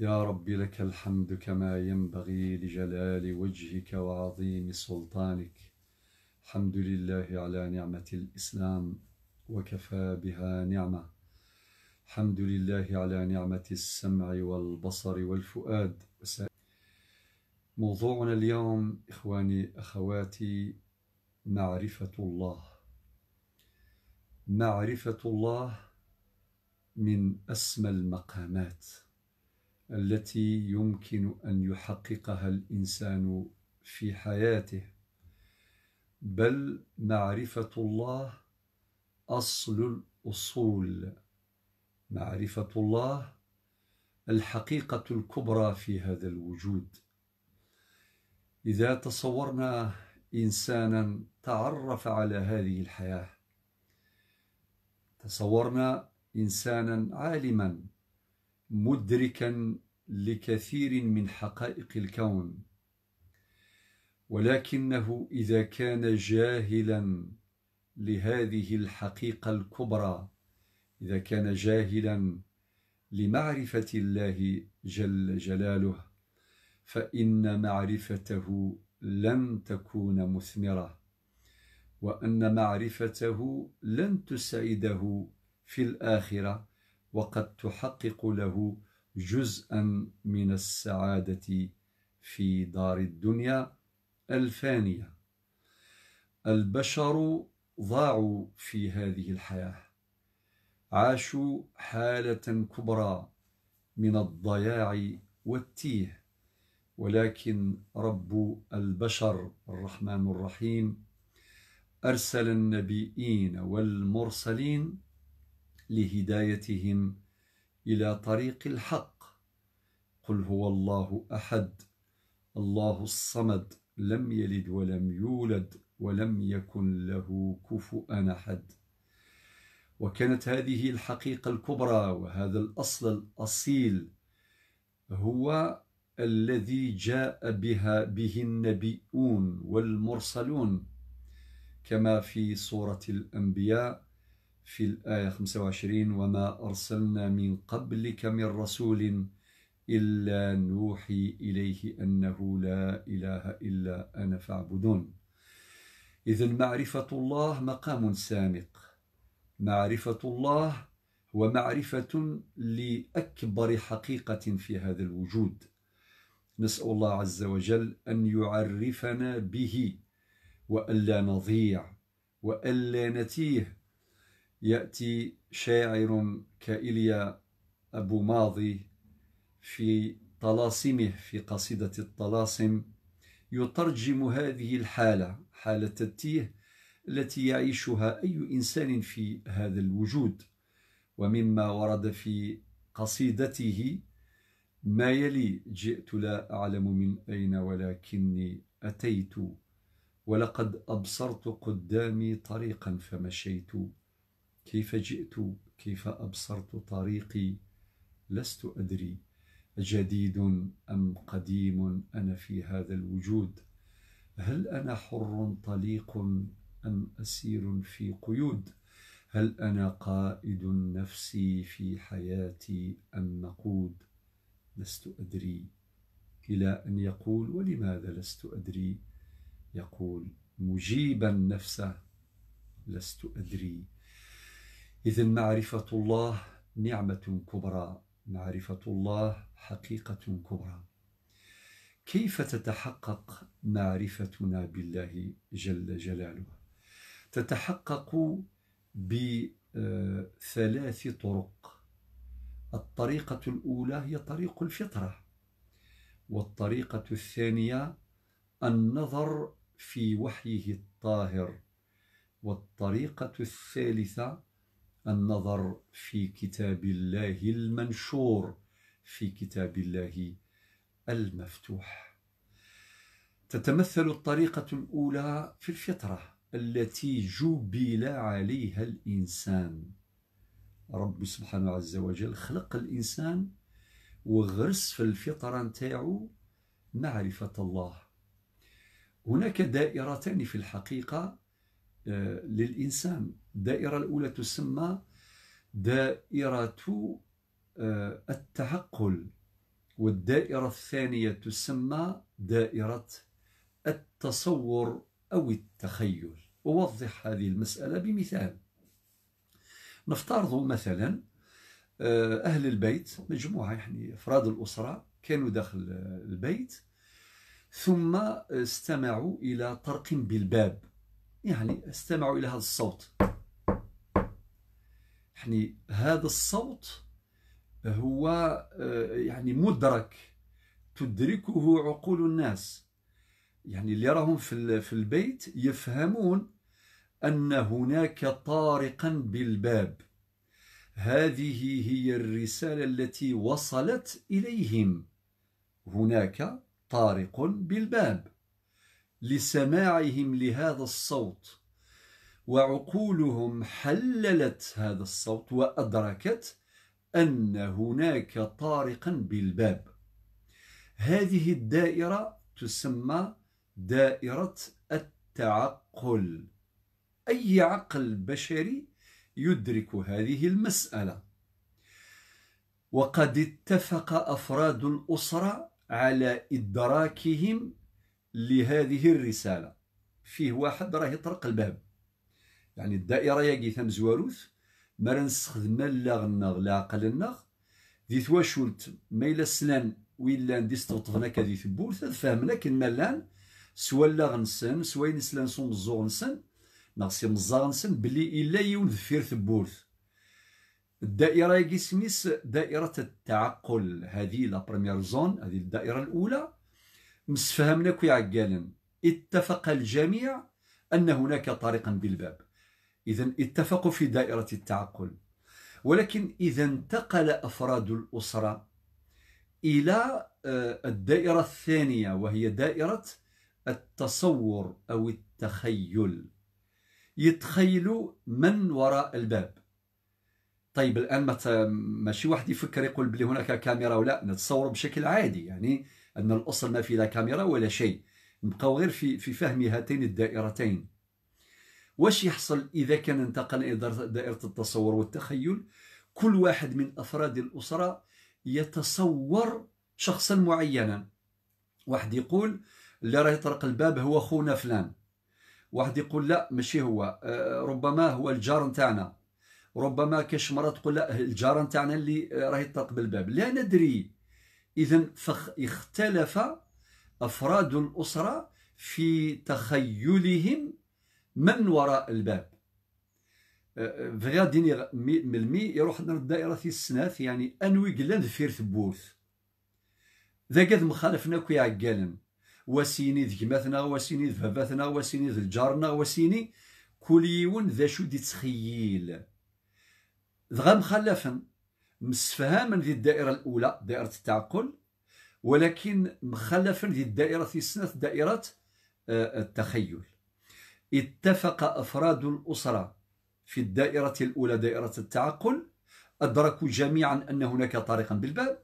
يا رب لك الحمد كما ينبغي لجلال وجهك وعظيم سلطانك الحمد لله على نعمة الإسلام وكفى بها نعمة الحمد لله على نعمة السمع والبصر والفؤاد موضوعنا اليوم إخواني أخواتي معرفة الله معرفة الله من أسمى المقامات التي يمكن أن يحققها الإنسان في حياته بل معرفة الله أصل الأصول معرفة الله الحقيقة الكبرى في هذا الوجود إذا تصورنا إنسانا تعرف على هذه الحياة تصورنا إنسانا عالما مدركا لكثير من حقائق الكون ولكنه إذا كان جاهلا لهذه الحقيقة الكبرى إذا كان جاهلا لمعرفة الله جل جلاله فإن معرفته لن تكون مثمرة وأن معرفته لن تسعده في الآخرة وقد تحقق له جزءا من السعادة في دار الدنيا الفانية البشر ضاعوا في هذه الحياة عاشوا حالة كبرى من الضياع والتيه ولكن رب البشر الرحمن الرحيم أرسل النبيين والمرسلين لهدايتهم إلى طريق الحق قل هو الله أحد الله الصمد لم يلد ولم يولد ولم يكن له كفؤا أحد وكانت هذه الحقيقة الكبرى وهذا الأصل الأصيل هو الذي جاء بها به النبيون والمرسلون كما في سورة الأنبياء في الآية 25 وما أرسلنا من قبلك من رسول إلا نوحي إليه أنه لا إله إلا أنا فاعبدون إذا معرفة الله مقام سامق معرفة الله هو معرفة لأكبر حقيقة في هذا الوجود نسأل الله عز وجل أن يعرفنا به وألا نضيع وألا نتيه يأتي شاعر كإليا أبو ماضي في طلاسمه في قصيدة الطلاسم يترجم هذه الحالة حالة التيه التي يعيشها أي إنسان في هذا الوجود ومما ورد في قصيدته ما يلي جئت لا أعلم من أين ولكني أتيت ولقد أبصرت قدامي طريقا فمشيت كيف جئت كيف أبصرت طريقي لست أدري أجديد أم قديم أنا في هذا الوجود هل أنا حر طليق أم أسير في قيود هل أنا قائد نفسي في حياتي أم مقود لست أدري إلى أن يقول ولماذا لست أدري يقول مجيبا نفسه لست أدري إذا معرفة الله نعمة كبرى معرفة الله حقيقة كبرى كيف تتحقق معرفتنا بالله جل جلاله تتحقق بثلاث آه، طرق الطريقة الأولى هي طريق الفطرة والطريقة الثانية النظر في وحيه الطاهر والطريقة الثالثة النظر في كتاب الله المنشور في كتاب الله المفتوح تتمثل الطريقة الأولى في الفطرة التي جبل عليها الإنسان رب سبحانه عز وجل خلق الإنسان وغرس في الفطرة نتاعو معرفة الله هناك دائرتان في الحقيقة آه، للإنسان الدائرة الأولى تسمى دائرة آه، التعقل والدائرة الثانية تسمى دائرة التصور أو التخيل أوضح هذه المسألة بمثال نفترض مثلا آه، أهل البيت مجموعة يعني أفراد الأسرة كانوا داخل البيت ثم استمعوا إلى طرق بالباب يعني استمعوا إلى هذا الصوت يعني هذا الصوت هو آه، يعني مدرك تدركه عقول الناس يعني اللي راهم في في البيت يفهمون ان هناك طارقا بالباب هذه هي الرساله التي وصلت اليهم هناك طارق بالباب لسماعهم لهذا الصوت وعقولهم حللت هذا الصوت وأدركت أن هناك طارقا بالباب هذه الدائرة تسمى دائرة التعقل أي عقل بشري يدرك هذه المسألة وقد اتفق أفراد الأسرة على إدراكهم لهذه الرسالة فيه واحد راه يطرق الباب يعني الدائره ياكي تمزواروث ما نستخدم لا لعقلنا دي تواشولت ما الا سنان ويلا دي استوطفنا كذي ثبورت فهمنا كن لان سوا لا غنسن سوا ينسلان سون مزور نسن نغسي مزار نسن بلي الا يون ذفير ثبورت الدائره ياكي سميس دائره التعقل هذه لا بروميير زون هذه الدائره الاولى مسفهمنا كي عقالن اتفق الجميع ان هناك طريقا بالباب إذا اتفقوا في دائرة التعقل ولكن إذا انتقل أفراد الأسرة إلى آه، الدائرة الثانية وهي دائرة التصور أو التخيل يتخيلوا من وراء الباب طيب الآن ماشي واحد يفكر يقول بلي هناك كاميرا ولا نتصور بشكل عادي يعني أن الأصل ما في لا كاميرا ولا شيء نبقاو غير في, في فهم هاتين الدائرتين واش يحصل إذا كان انتقل إلى دائرة التصور والتخيل كل واحد من أفراد الأسرة يتصور شخصا معينا واحد يقول اللي راه يطرق الباب هو خونا فلان واحد يقول لا ماشي هو آه، ربما هو الجار نتاعنا ربما كاش مره تقول لا الجار نتاعنا اللي آه، راه يطرق بالباب لا ندري اذا اختلف افراد الاسره في تخيلهم من وراء الباب أه، أه، في غير ديني من المي يروح الدائره دائرة السناث يعني أنوي قلان فير ثبوث ذا قد مخالفنا كو يعقالن وسيني ذي كماتنا وسيني ذي باباتنا وسيني ذي الجارنا وسيني كليون ذا شو دي تخيل ذا مخالفن مسفهاما ذي الدائرة الأولى دائرة التعقل ولكن مخالفا ذي الدائرة السناث دائرة أه، التخيل اتفق أفراد الأسرة في الدائرة الأولى دائرة التعقل أدركوا جميعا أن هناك طريقا بالباب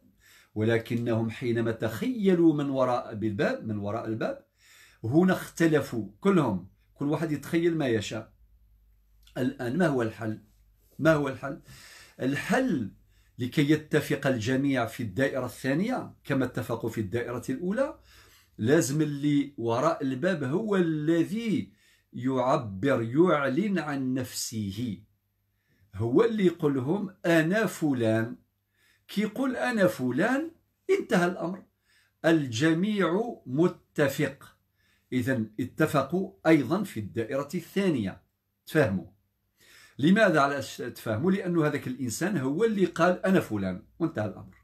ولكنهم حينما تخيلوا من وراء بالباب من وراء الباب هنا اختلفوا كلهم كل واحد يتخيل ما يشاء الآن ما هو الحل؟ ما هو الحل؟ الحل لكي يتفق الجميع في الدائرة الثانية كما اتفقوا في الدائرة الأولى لازم اللي وراء الباب هو الذي يعبر يعلن عن نفسه هو اللي يقولهم أنا فلان كي يقول أنا فلان انتهى الأمر الجميع متفق إذا اتفقوا أيضا في الدائرة الثانية تفهموا لماذا علاش تفهموا لأنه هذاك الإنسان هو اللي قال أنا فلان وانتهى الأمر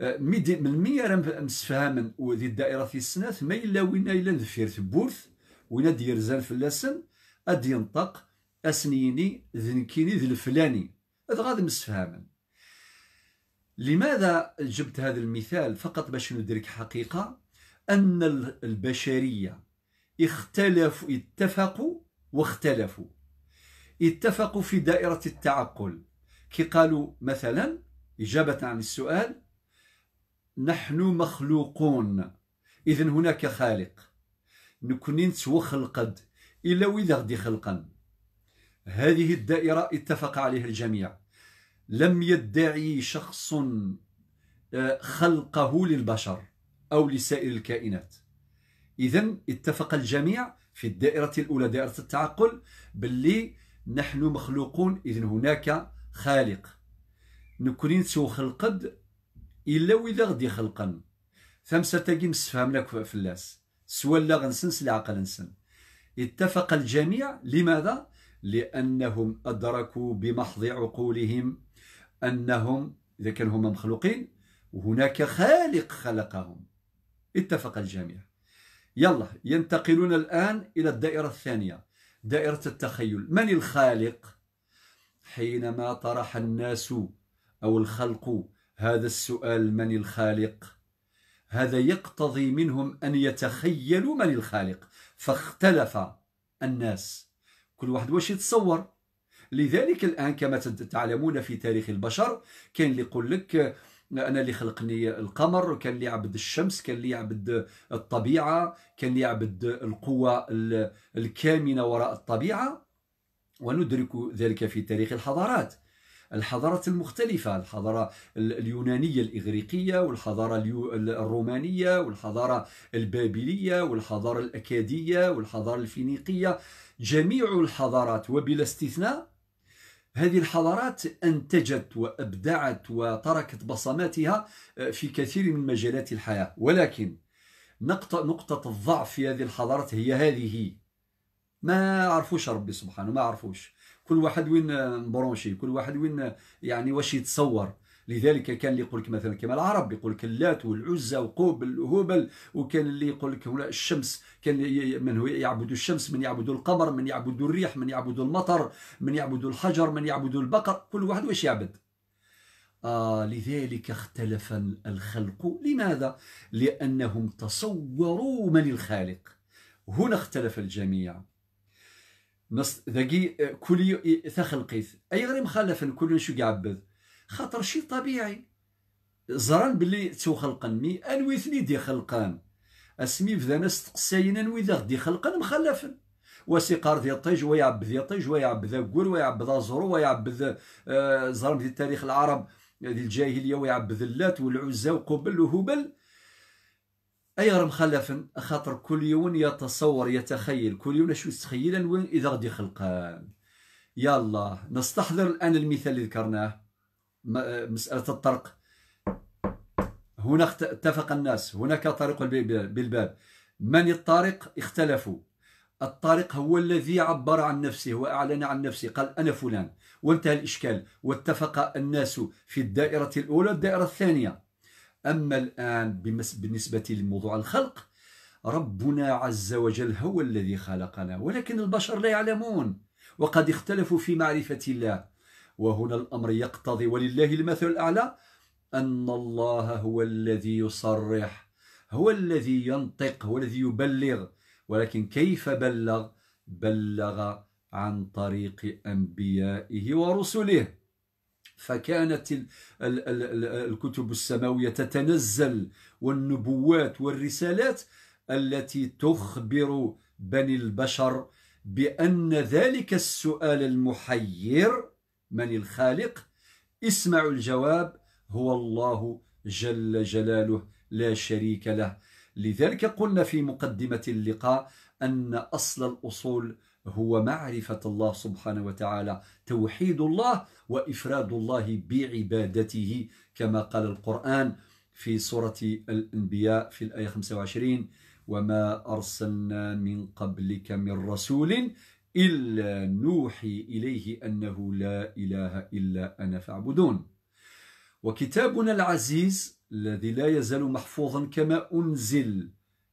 أه، من مية رم مسفهما وذي الدائرة في السنة ما إلا وين إلا بورث وين اد يرزان فلاسن اد ينطق اسنيني ذنكيني ذي الفلاني اذ غاد لماذا جبت هذا المثال فقط باش ندرك حقيقه ان البشريه اختلفوا اتفقوا واختلفوا اتفقوا في دائره التعقل كي قالوا مثلا اجابه عن السؤال نحن مخلوقون اذا هناك خالق نكوني خلقد إلا وإذا غدي خلقا هذه الدائرة اتفق عليها الجميع لم يدعي شخص آه، خلقه للبشر أو لسائر الكائنات إذا اتفق الجميع في الدائرة الأولى دائرة التعقل باللي نحن مخلوقون إذا هناك خالق نكونين سو خلقد إلا وإذا غدي خلقا ثم ستجي مسفهم لك اللاس سوى واللاغنسن نسن اتفق الجميع لماذا؟ لأنهم أدركوا بمحض عقولهم أنهم إذا كانوا هم مخلوقين وهناك خالق خلقهم اتفق الجميع يلا ينتقلون الآن إلى الدائرة الثانية دائرة التخيل من الخالق؟ حينما طرح الناس أو الخلق هذا السؤال من الخالق؟ هذا يقتضي منهم أن يتخيلوا من الخالق فاختلف الناس كل واحد واش يتصور لذلك الآن كما تعلمون في تاريخ البشر كان اللي يقول لك انا اللي خلقني القمر كان اللي يعبد الشمس كان اللي يعبد الطبيعه كان اللي يعبد القوة الكامنه وراء الطبيعه وندرك ذلك في تاريخ الحضارات الحضارات المختلفة الحضارة اليونانية الإغريقية والحضارة الرومانية والحضارة البابلية والحضارة الأكادية والحضارة الفينيقية جميع الحضارات وبلا استثناء هذه الحضارات أنتجت وأبدعت وتركت بصماتها آه، في كثير من مجالات الحياة ولكن نقطة, نقطة الضعف في هذه الحضارات هي هذه ما عرفوش ربي سبحانه ما عرفوش كل واحد وين مبرونشي كل واحد وين يعني واش يتصور لذلك كان اللي يقول لك مثلا كما العرب يقول لك اللات والعزى وقوبل وهبل وكان اللي يقول لك الشمس كان من يعبد الشمس من يعبد القمر من يعبد الريح من يعبد المطر من يعبد الحجر من يعبد البقر كل واحد واش يعبد آه لذلك اختلف الخلق لماذا؟ لأنهم تصوروا من الخالق هنا اختلف الجميع نص ذاكي آه، كل تخلقيت آه، اي غير مخالفا كل شو يعبد خاطر شي طبيعي زران باللي تو خلقني انوي ثني دي خلقان اسمي فذا ناس تقساين انوي ذا دي خلقان مخلفا وسيقار قار ديال الطيج ويعبد ديال طيج ويعبد قول ويعبد زرو ويعبد آه، زران في تاريخ العرب ديال الجاهليه ويعبد اللات والعزى وقبل وهبل اي أيغرم مخلف خاطر كل يوم يتصور يتخيل كل يوم شو يتخيل وين إذا غادي يخلقان يلا نستحضر الآن المثال اللي ذكرناه مسألة الطرق هنا اتفق الناس هناك طريق بالباب من الطارق اختلفوا الطارق هو الذي عبر عن نفسه وأعلن عن نفسه قال أنا فلان وانتهى الإشكال واتفق الناس في الدائرة الأولى والدائرة الثانية أما الآن بالنسبة لموضوع الخلق ربنا عز وجل هو الذي خلقنا ولكن البشر لا يعلمون وقد اختلفوا في معرفة الله وهنا الأمر يقتضي ولله المثل الأعلى أن الله هو الذي يصرح هو الذي ينطق هو الذي يبلغ ولكن كيف بلغ بلغ عن طريق أنبيائه ورسله فكانت الكتب السماوية تتنزل والنبوات والرسالات التي تخبر بني البشر بأن ذلك السؤال المحير من الخالق اسمعوا الجواب هو الله جل جلاله لا شريك له لذلك قلنا في مقدمة اللقاء أن أصل الأصول هو معرفة الله سبحانه وتعالى توحيد الله وإفراد الله بعبادته كما قال القرآن في سورة الأنبياء في الآية 25 وما أرسلنا من قبلك من رسول إلا نوحي إليه أنه لا إله إلا أنا فاعبدون وكتابنا العزيز الذي لا يزال محفوظا كما أنزل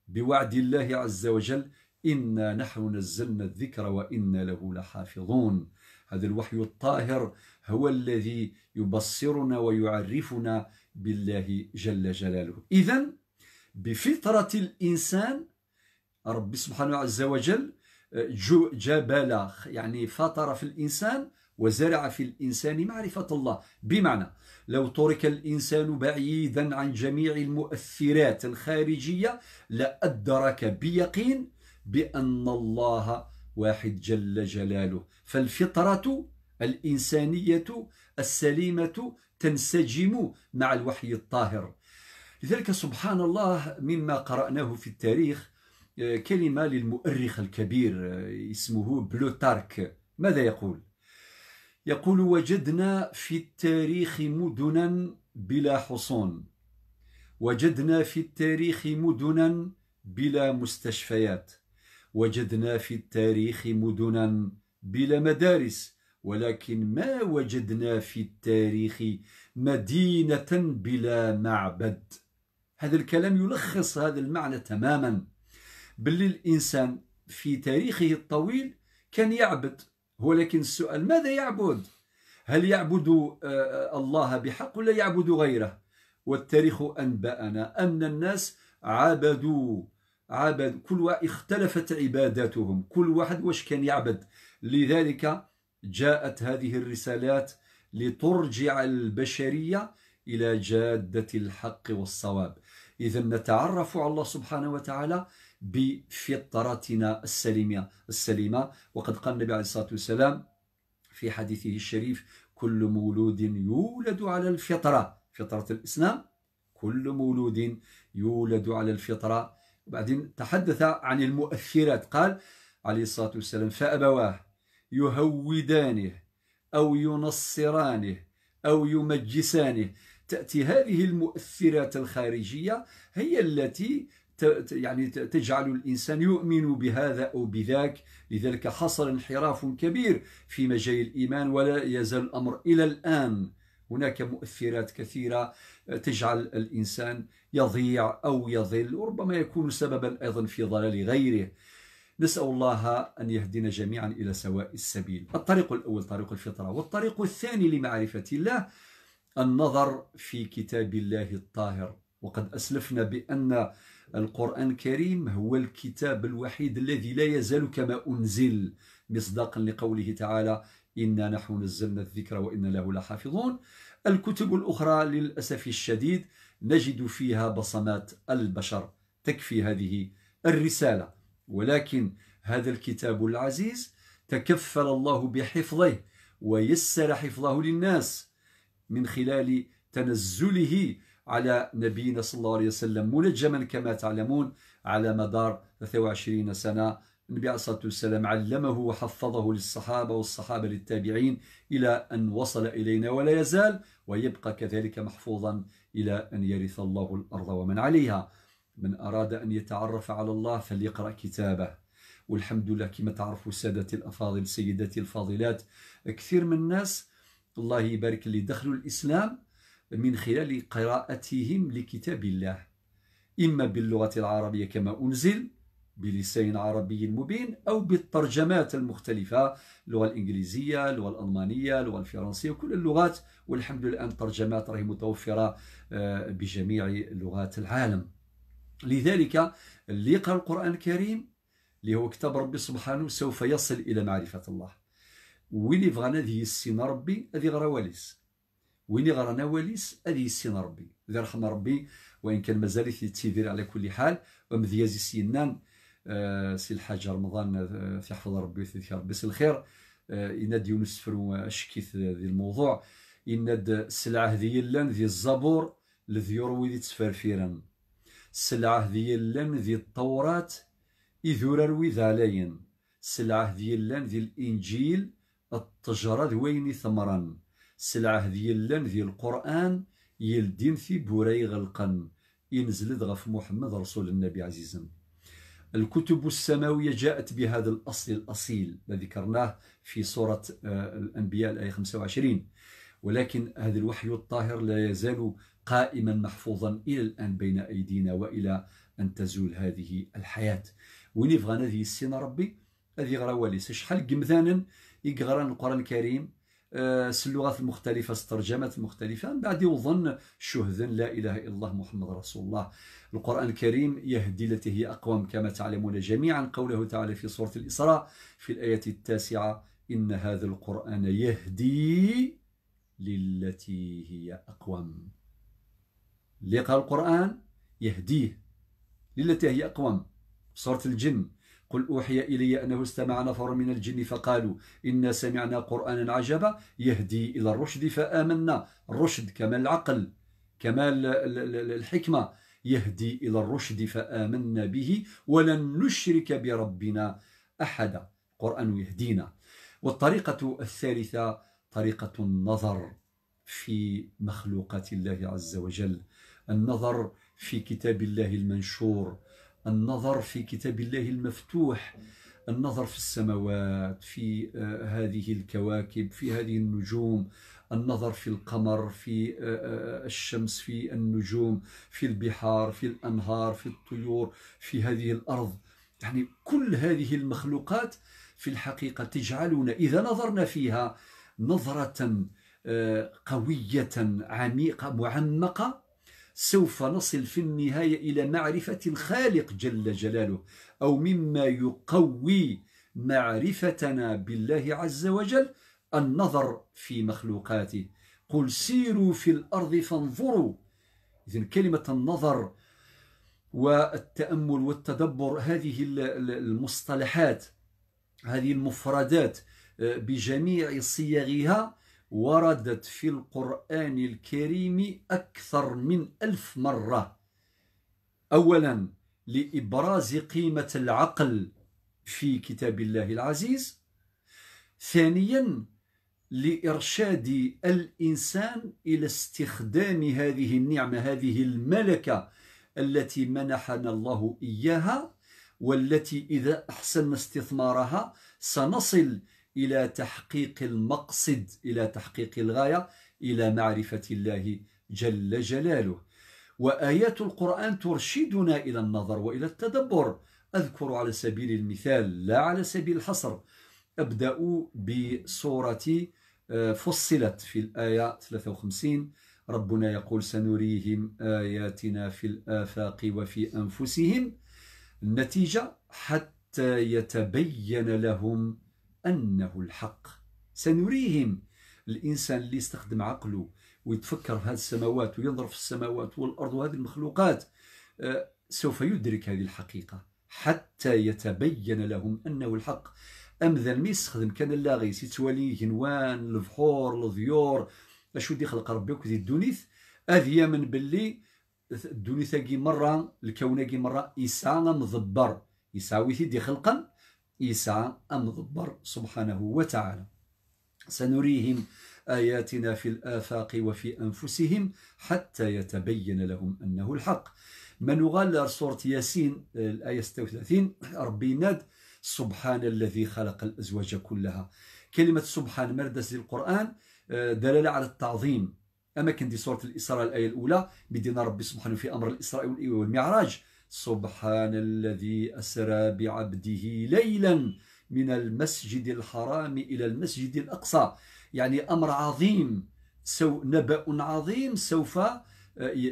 بوعد الله عز وجل إنا نحن نزلنا الذكر وإنا له لحافظون هذا الوحي الطاهر هو الذي يبصرنا ويعرفنا بالله جل جلاله إذا بفطرة الإنسان رب سبحانه عز وجل جبل يعني فطر في الإنسان وزرع في الإنسان معرفة الله بمعنى لو ترك الإنسان بعيدا عن جميع المؤثرات الخارجية لأدرك بيقين بأن الله واحد جل جلاله فالفطرة الإنسانية السليمة تنسجم مع الوحي الطاهر لذلك سبحان الله مما قرأناه في التاريخ آه، كلمة للمؤرخ الكبير آه، اسمه بلوتارك ماذا يقول؟ يقول وجدنا في التاريخ مدنا بلا حصون وجدنا في التاريخ مدنا بلا مستشفيات وجدنا في التاريخ مدنا بلا مدارس ولكن ما وجدنا في التاريخ مدينة بلا معبد هذا الكلام يلخص هذا المعنى تماما باللي الإنسان في تاريخه الطويل كان يعبد ولكن السؤال ماذا يعبد هل يعبد آه، آه، الله بحق ولا يعبد غيره والتاريخ أنبأنا أن الناس عبدوا عبد كل واحد اختلفت عباداتهم كل واحد واش كان يعبد لذلك جاءت هذه الرسالات لترجع البشرية إلى جادة الحق والصواب إذا نتعرف على الله سبحانه وتعالى بفطرتنا السليمة السليمة وقد قال النبي عليه الصلاة والسلام في حديثه الشريف كل مولود يولد على الفطرة فطرة الإسلام كل مولود يولد على الفطرة بعدين تحدث عن المؤثرات قال عليه الصلاة والسلام فأبواه يهودانه أو ينصرانه أو يمجسانه تأتي هذه المؤثرات الخارجية هي التي يعني تجعل الإنسان يؤمن بهذا أو بذاك لذلك حصل انحراف كبير في مجال الإيمان ولا يزال الأمر إلى الآن هناك مؤثرات كثيرة آه، تجعل الإنسان يضيع أو يظل وربما يكون سببا أيضا في ضلال غيره نسأل الله أن يهدينا جميعا إلى سواء السبيل الطريق الأول طريق الفطرة والطريق الثاني لمعرفة الله النظر في كتاب الله الطاهر وقد أسلفنا بأن القرآن الكريم هو الكتاب الوحيد الذي لا يزال كما أنزل مصداقا لقوله تعالى إنا نحن نزلنا الذكر وإنا له لحافظون الكتب الأخرى للأسف الشديد نجد فيها بصمات البشر تكفي هذه الرسالة ولكن هذا الكتاب العزيز تكفل الله بحفظه ويسر حفظه للناس من خلال تنزله على نبينا صلى الله عليه وسلم منجما كما تعلمون على مدار 23 سنة النبي عليه الصلاة والسلام علمه وحفظه للصحابة والصحابة للتابعين إلى أن وصل إلينا ولا يزال ويبقى كذلك محفوظا إلى أن يرث الله الأرض ومن عليها من أراد أن يتعرف على الله فليقرأ كتابه والحمد لله كما تعرفوا سادة الأفاضل سيداتي الفاضلات كثير من الناس الله يبارك اللي دخلوا الإسلام من خلال قراءتهم لكتاب الله إما باللغة العربية كما أنزل بلسان عربي مبين أو بالترجمات المختلفة اللغة الإنجليزية اللغة الألمانية اللغة الفرنسية وكل اللغات والحمد لله الترجمات راهي متوفرة آه، بجميع لغات العالم لذلك اللي يقرأ القرآن الكريم اللي هو كتاب ربي سبحانه سوف يصل إلى معرفة الله ويني فغانا هذه السين ربي هذه غرا واليس ويني غرانا واليس هذه السين ربي ذي رحمة ربي وإن كان مازال تيدير على كل حال ومذيازي سينان آه، سي الحاج رمضان في آه، حفظ ربي ويثبت ربي سي الخير آه، يناد يونس فرو اشكيث ذي الموضوع يناد السلعه هذي اللان ذي الزبور لذي يروي ذي تفرفيرا السلعه هذي اللان ذي الطورات إذ يروي ذالين السلعه هذي اللان ذي الانجيل التجرة ذوين ثمرا السلعه هذي اللان ذي القران يلدين في بوري غلقا ينزل غف محمد رسول النبي عزيزا الكتب السماوية جاءت بهذا الأصل الأصيل الذي ذكرناه في سورة آه، الأنبياء الآية 25 ولكن هذا الوحي الطاهر لا يزال قائما محفوظا إلى الآن بين أيدينا وإلى أن تزول هذه الحياة ونبغى هذه السنة ربي هذه غرا واليس شحال قمذانا يقرا القرآن الكريم اللغات آه، المختلفة الترجمات المختلفة من بعد يظن شهدا لا إله إلا الله محمد رسول الله القرآن الكريم يهدي التي هي أقوم كما تعلمون جميعا قوله تعالى في سورة الإسراء في الآية التاسعة إن هذا القرآن يهدي للتي هي أقوم اللي القرآن يهديه للتي هي أقوم سورة الجن قل أوحي إلي أنه استمع نفر من الجن فقالوا إنا سمعنا قرآنا عجبا يهدي إلى الرشد فآمنا الرشد كما العقل كما الحكمة يهدي إلى الرشد فآمنا به ولن نشرك بربنا أحدا القرآن يهدينا والطريقة الثالثة طريقة النظر في مخلوقات الله عز وجل النظر في كتاب الله المنشور النظر في كتاب الله المفتوح النظر في السماوات في آه، هذه الكواكب في هذه النجوم النظر في القمر في آه، آه، الشمس في النجوم في البحار في الأنهار في الطيور في هذه الأرض يعني كل هذه المخلوقات في الحقيقة تجعلنا إذا نظرنا فيها نظرة قوية عميقة معمقة سوف نصل في النهاية إلى معرفة الخالق جل جلاله أو مما يقوي معرفتنا بالله عز وجل النظر في مخلوقاته قل سيروا في الأرض فانظروا إذن كلمة النظر والتأمل والتدبر هذه المصطلحات هذه المفردات آه، بجميع صيغها وردت في القرآن الكريم أكثر من ألف مرة أولا لإبراز قيمة العقل في كتاب الله العزيز ثانيا لإرشاد الإنسان إلى استخدام هذه النعمة هذه الملكة التي منحنا الله إياها والتي إذا أحسن استثمارها سنصل إلى تحقيق المقصد إلى تحقيق الغاية إلى معرفة الله جل جلاله وآيات القرآن ترشدنا إلى النظر وإلى التدبر أذكر على سبيل المثال لا على سبيل الحصر أبدأ بصورة آه، فصلت في الآية 53 ربنا يقول سنريهم آياتنا في الآفاق وفي أنفسهم النتيجة حتى يتبين لهم أنه الحق سنريهم الإنسان اللي يستخدم عقله ويتفكر في هذه السماوات وينظر في السماوات والأرض وهذه المخلوقات آه، سوف يدرك هذه الحقيقة حتى يتبين لهم أنه الحق أم ذا الميسخدم كان اللاغي سيتوالي جنوان الفحور الضيور أشو دي خلق ربك ذي الدونيث اذي من باللي الدونيث مرة الكون مرة إسانا مضبر يساوي دي خلقا إيسع المغبر سبحانه وتعالى سنريهم آياتنا في الآفاق وفي أنفسهم حتى يتبين لهم أنه الحق من غلر سورة ياسين الآية 36 ربي ناد سبحان الذي خلق الأزواج كلها كلمة سبحان مردس للقرآن آه، دلالة على التعظيم أما كان دي سورة الإسراء الآية الأولى مدينة ربي سبحانه في أمر الإسراء والمعراج سبحان الذي أسرى بعبده ليلا من المسجد الحرام إلى المسجد الأقصى يعني أمر عظيم سو نبأ عظيم سوف آه،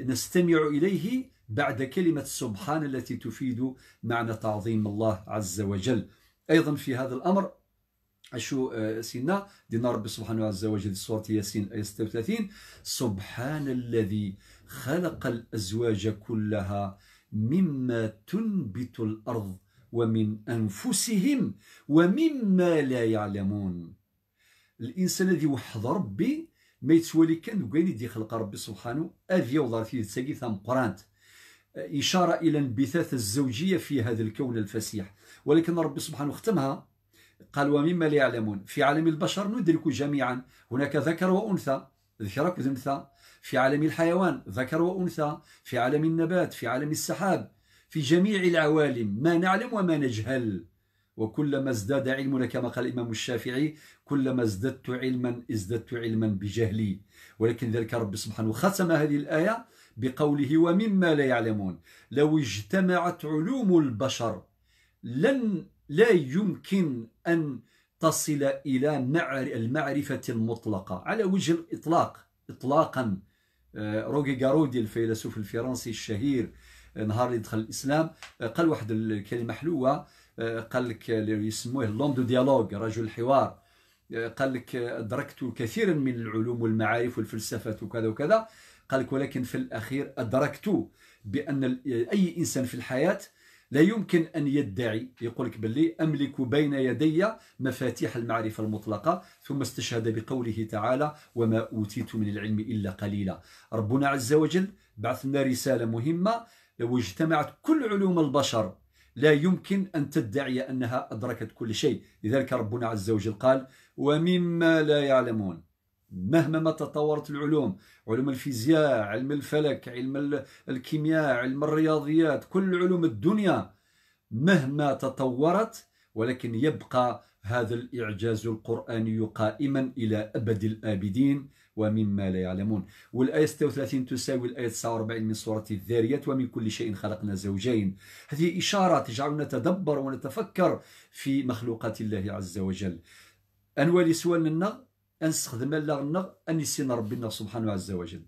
نستمع إليه بعد كلمة سبحان التي تفيد معنى تعظيم الله عز وجل أيضا في هذا الأمر أشو آه، سنة دينا ربي سبحانه عز وجل سورة ياسين آية 36 سبحان الذي خلق الأزواج كلها مما تنبت الأرض ومن أنفسهم ومما لا يعلمون الإنسان الذي وحد ربي ما يتولي كان وكاين يدي خلق ربي سبحانه أذي وضعت في تساقي ثم قرانت إشارة إلى انبثاث الزوجية في هذا الكون الفسيح ولكن ربي سبحانه ختمها قال ومما لا يعلمون في عالم البشر ندرك جميعا هناك ذكر وأنثى ذكرك وأنثى في عالم الحيوان ذكر وأنثى في عالم النبات في عالم السحاب في جميع العوالم ما نعلم وما نجهل وكلما ازداد علمنا كما قال الإمام الشافعي كلما ازددت علما ازددت علما بجهلي ولكن ذلك رب سبحانه وختم هذه الآية بقوله ومما لا يعلمون لو اجتمعت علوم البشر لن لا يمكن أن تصل إلى المعرفة المطلقة على وجه الإطلاق إطلاقا آه، روغي جارودي الفيلسوف الفرنسي الشهير آه، نهار اللي دخل الاسلام آه، قال واحد الكلمه حلوه قال لك اللي يسموه لوم دو ديالوغ رجل الحوار قال لك ادركت كثيرا من العلوم والمعارف والفلسفات وكذا وكذا قال لك ولكن في الاخير ادركت بان اي انسان في الحياه لا يمكن أن يدعي يقول لك باللي أملك بين يدي مفاتيح المعرفة المطلقة ثم استشهد بقوله تعالى وما أوتيت من العلم إلا قليلا ربنا عز وجل بعث لنا رسالة مهمة لو اجتمعت كل علوم البشر لا يمكن أن تدعي أنها أدركت كل شيء لذلك ربنا عز وجل قال ومما لا يعلمون مهما ما تطورت العلوم علوم الفيزياء علم الفلك علم الكيمياء علم الرياضيات كل علوم الدنيا مهما تطورت ولكن يبقى هذا الإعجاز القرآني قائما إلى أبد الآبدين ومما لا يعلمون والآية 36 تساوي الآية 49 من سورة الذاريات ومن كل شيء خلقنا زوجين هذه إشارة تجعلنا نتدبر ونتفكر في مخلوقات الله عز وجل أنوالي سؤال لنا نستخدم allaɣ-nneɣ ad nissin سبحانه عز وجل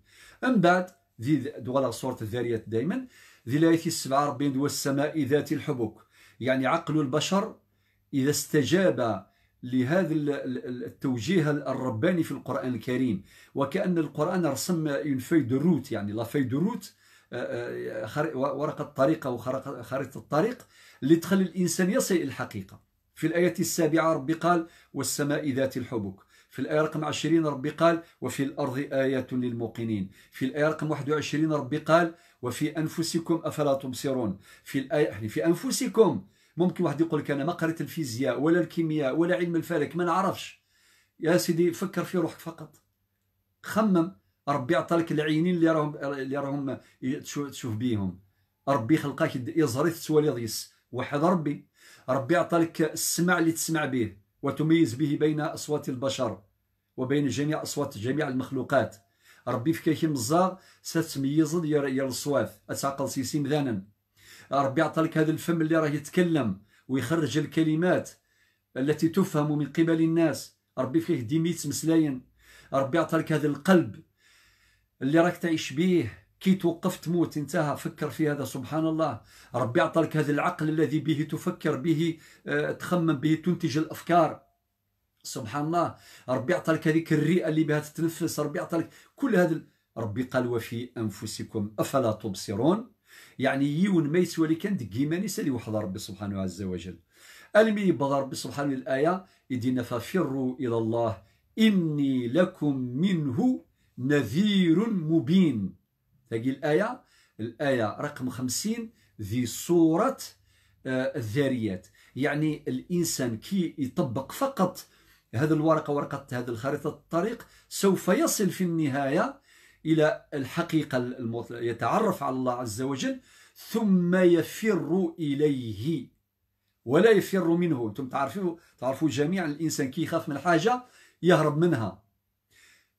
من بعد ذي Mbagħad di الذاريات دائما ذي dayman السبعة ربي ayat 47 was-sama'i يعني عقل البشر إذا استجاب لهذا التوجيه الرباني في القرآن الكريم وكأن القرآن رسم اون دروت دو روت يعني لا في دو روت آه، آه، ورقة طريقة وخريطة الطريق اللي تخلي الإنسان يصل إلى الحقيقة في الآية السابعة ربي قال والسماء ذات الحبك في الآية رقم 20 ربي قال وفي الأرض آية للموقنين في الآية رقم 21 ربي قال وفي أنفسكم أفلا تبصرون في الآية يعني في أنفسكم ممكن واحد يقول لك أنا ما قريت الفيزياء ولا الكيمياء ولا علم الفلك ما نعرفش يا سيدي فكر في روحك فقط خمم ربي عطاك العينين اللي راهم اللي راهم تشوف بيهم ربي خلقك يزهر تسوى ليضيس وحد ربي ربي عطاك السمع اللي تسمع به وتميز به بين أصوات البشر وبين جميع أصوات جميع المخلوقات ربي في كيكي مزار ستميز يا الصواف اتعقل سيسي مذانا ربي عطالك هذا الفم اللي راه يتكلم ويخرج الكلمات التي تفهم من قبل الناس ربي فيه ديميت مسلاين ربي عطالك هذا القلب اللي راك تعيش بيه كي توقف تموت انتهى فكر في هذا سبحان الله ربي أعطاك هذا العقل الذي به تفكر به آه، تخمم به تنتج الأفكار سبحان الله ربي أعطاك هذيك الرئة اللي بها تتنفس ربي أعطاك كل هذا ربي قال وفي أنفسكم أفلا تبصرون يعني يون ما يسوى لي كان ديما نسالي ربي سبحانه عز وجل المي بغى ربي سبحانه الآية يدينا ففروا إلى الله إني لكم منه نذير مبين تلاقي الآية الآية رقم 50 ذي سورة الذاريات يعني الإنسان كي يطبق فقط هذه الورقة ورقة هذه الخريطة الطريق سوف يصل في النهاية إلى الحقيقة يتعرف على الله عز وجل ثم يفر إليه ولا يفر منه أنتم تعرفوا تعرفوا جميعا الإنسان كي يخاف من حاجة يهرب منها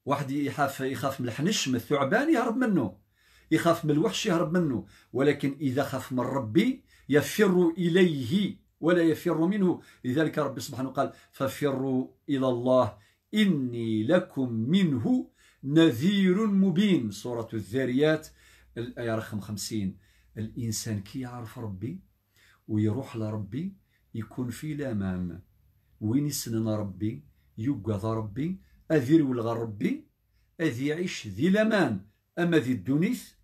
واحد يخاف يخاف من الحنش من الثعبان يهرب منه يخاف من الوحش يهرب منه ولكن إذا خاف من ربي يفر إليه ولا يفر منه لذلك ربي سبحانه قال ففروا إلى الله إني لكم منه نذير مبين سورة الذاريات الآية رقم 50 الإنسان كي يعرف ربي ويروح لربي يكون في الأمان وين سننا ربي يقضى ربي أذير ولغى ربي أذي يعيش ذي الأمان أما ذي الدنيس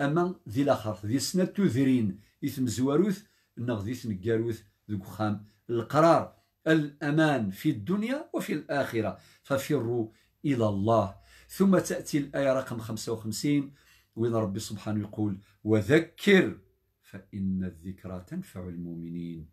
أما ذي الآخر ذي سنة تذرين إثم زواروث إنه ذي تنقاروث ذو خام القرار الأمان في الدنيا وفي الآخرة ففروا إلى الله ثم تأتي الآية رقم 55 وين ربي سبحانه يقول وذكر فإن الذكرى تنفع المؤمنين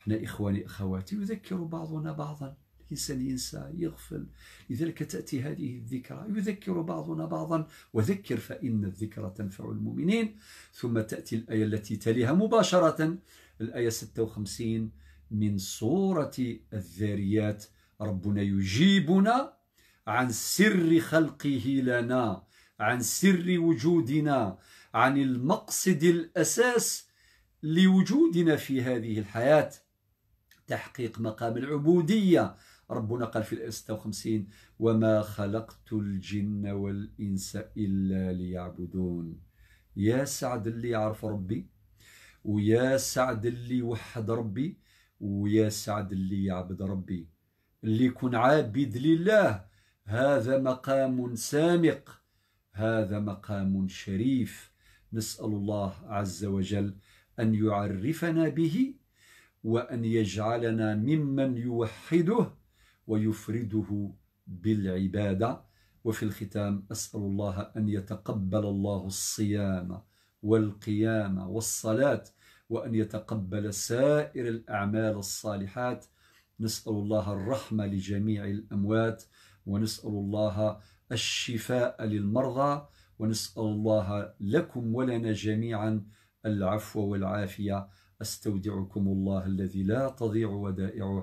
احنا إخواني أخواتي يذكر بعضنا بعضا الإنسان ينسى يغفل لذلك تأتي هذه الذكرى يذكر بعضنا بعضا وذكر فإن الذكرى تنفع المؤمنين ثم تأتي الآية التي تليها مباشرة الآية 56 من سورة الذاريات ربنا يجيبنا عن سر خلقه لنا عن سر وجودنا عن المقصد الأساس لوجودنا في هذه الحياة تحقيق مقام العبودية ربنا قال في 56 وما خلقت الجن والإنس إلا ليعبدون يا سعد اللي يعرف ربي ويا سعد اللي وحد ربي ويا سعد اللي يعبد ربي اللي يكون عابد لله هذا مقام سامق هذا مقام شريف نسأل الله عز وجل أن يعرفنا به وأن يجعلنا ممن يوحده ويفرده بالعبادة وفي الختام أسأل الله أن يتقبل الله الصيام والقيام والصلاة وأن يتقبل سائر الأعمال الصالحات نسأل الله الرحمة لجميع الأموات ونسأل الله الشفاء للمرضى ونسأل الله لكم ولنا جميعا العفو والعافية استودعكم الله الذي لا تضيع ودائعه